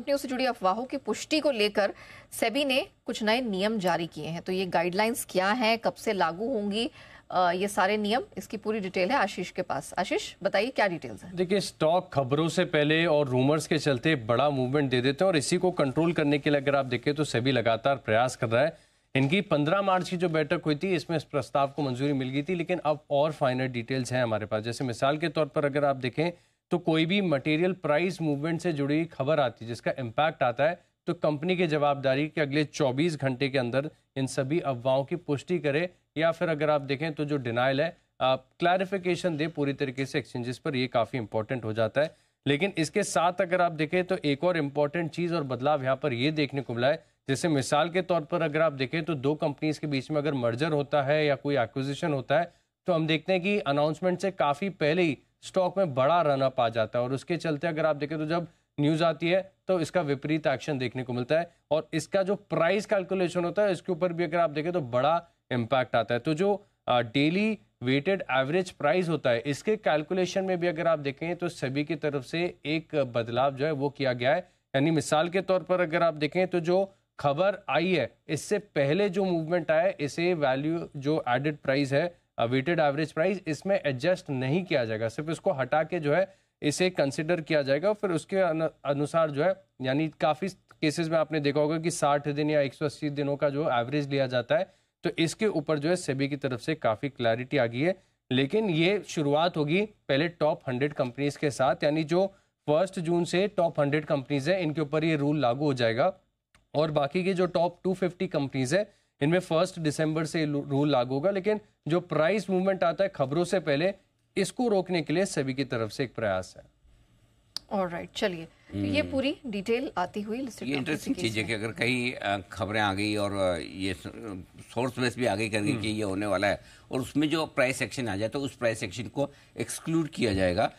कंपनियों से जुड़ी अफवाहों की पुष्टि को लेकर सेबी ने कुछ नए नियम जारी किए हैं तो ये गाइडलाइंस क्या हैं कब से लागू होंगी ये सारे नियम इसकी पूरी डिटेल है आशीष के पास आशीष बताइए क्या डिटेल्स है देखिए स्टॉक खबरों से पहले और रूमर्स के चलते बड़ा मूवमेंट दे देते हैं और इसी को कंट्रोल करने के लिए अगर आप देखें तो सेबी लगातार प्रयास कर रहा है इनकी 15 मार्च की जो बैठक हुई थी इसमें इस प्रस्ताव को मंजूरी मिल गई थी लेकिन अब और फाइनल डिटेल्स हैं हमारे पास जैसे मिसाल के तौर पर अगर आप देखें तो कोई भी मटेरियल प्राइस मूवमेंट से जुड़ी खबर आती है जिसका इम्पैक्ट आता है तो कंपनी की जवाबदारी कि अगले 24 घंटे के अंदर इन सभी अफवाहों की पुष्टि करे या फिर अगर आप देखें तो जो डिनाइल है आप क्लैरिफिकेशन दे पूरी तरीके से एक्सचेंजेस पर ये काफ़ी इंपॉर्टेंट हो जाता है लेकिन इसके साथ अगर आप देखें तो एक और इम्पॉर्टेंट चीज़ और बदलाव यहाँ पर ये देखने को मिला है जैसे मिसाल के तौर पर अगर आप देखें तो दो कंपनीज के बीच में अगर मर्जर होता है या कोई एक्विजिशन होता है तो हम देखते हैं कि अनाउंसमेंट से काफ़ी पहले ही स्टॉक में बड़ा रनअप आ जाता है और उसके चलते अगर आप देखें तो जब न्यूज आती है तो इसका विपरीत एक्शन देखने को मिलता है और इसका जो प्राइस कैलकुलेशन होता है इसके ऊपर भी अगर आप देखें तो बड़ा इम्पैक्ट आता है तो जो डेली वेटेड एवरेज प्राइस होता है इसके कैलकुलेशन में भी अगर आप देखें तो सभी की तरफ से एक बदलाव जो है वो किया गया है यानी मिसाल के तौर पर अगर आप देखें तो जो खबर आई है इससे पहले जो मूवमेंट आया इसे वैल्यू जो एडिड प्राइस है वेटेड एवरेज प्राइस इसमें एडजस्ट नहीं किया जाएगा सिर्फ इसको हटा के जो है इसे कंसिडर किया जाएगा फिर उसके अनुसार जो है यानी काफ़ी केसेस में आपने देखा होगा कि 60 दिन या 180 दिनों का जो एवरेज लिया जाता है तो इसके ऊपर जो है सेबी की तरफ से काफ़ी क्लैरिटी आ गई है लेकिन ये शुरुआत होगी पहले टॉप हंड्रेड कंपनीज के साथ यानी जो फर्स्ट जून से टॉप हंड्रेड कंपनीज हैं इनके ऊपर ये रूल लागू हो जाएगा और बाकी के जो टॉप टू फिफ्टी कंपनीज है इनमें फर्स्ट दिसंबर से रूल लागू होगा लेकिन जो प्राइस मूवमेंट आता है खबरों से पहले इसको रोकने के लिए सभी की तरफ से एक प्रयास है राइट चलिए तो ये hmm. पूरी डिटेल आती हुई ये इंटरेस्टिंग चीज़ है कि अगर कहीं खबरें आ गई और ये सोर्स बेस भी आ गई कर गई कि hmm. ये होने वाला है और उसमें जो प्राइस एक्शन आ जाए तो उस प्राइस एक्शन को एक्सक्लूड किया जाएगा